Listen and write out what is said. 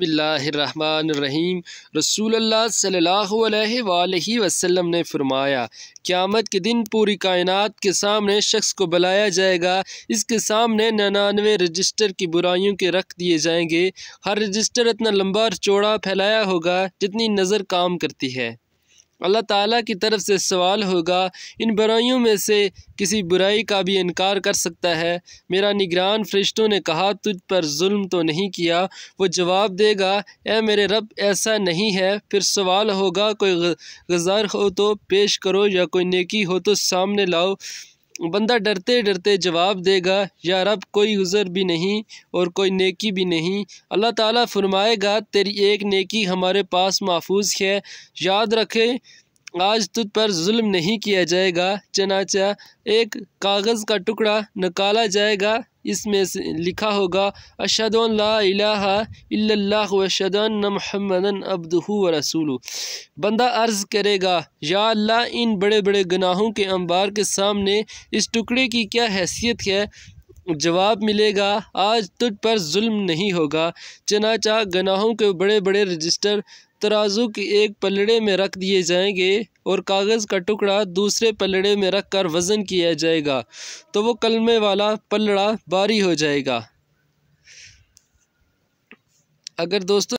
बसमीम रसूल सल्लल्लाहु वसम ने फ़रमाया क़्यामत के दिन पूरी कायनात के सामने शख्स को बुलाया जाएगा इसके सामने निन्यानवे रजिस्टर की बुराइयों के रख दिए जाएंगे हर रजिस्टर इतना लंबा और चौड़ा फैलाया होगा जितनी नज़र काम करती है अल्लाह ताला की तरफ से सवाल होगा इन बुराइयों में से किसी बुराई का भी इनकार कर सकता है मेरा निगरान फरिश्तों ने कहा तुझ पर जुल्म तो नहीं किया वो जवाब देगा ए मेरे रब ऐसा नहीं है फिर सवाल होगा कोई गज़ार हो तो पेश करो या कोई नेकी हो तो सामने लाओ बंदा डरते डरते जवाब देगा या रब कोई उज़र भी नहीं और कोई नेकी भी नहीं अल्लाह ताला फरमाएगा तेरी एक नेकी हमारे पास महफूज है याद रखें आज तुझ पर जुल्म नहीं किया जाएगा चनाचा एक कागज़ का टुकड़ा निकाला जाएगा इसमें से लिखा होगा अशद लाशन महमदन व रसूल बंदा अर्ज़ करेगा या अल्लाह इन बड़े बड़े गनाहों के अंबार के सामने इस टुकड़े की क्या हैसियत है जवाब मिलेगा आज तुझ पर जुल्म नहीं होगा चनाचा गनाहों के बड़े बड़े रजिस्टर तराजू की एक पलड़े में रख दिए जाएंगे और कागज़ का टुकड़ा दूसरे पलड़े में रख कर वज़न किया जाएगा तो वो कलमे वाला पलड़ा बारी हो जाएगा अगर दोस्तों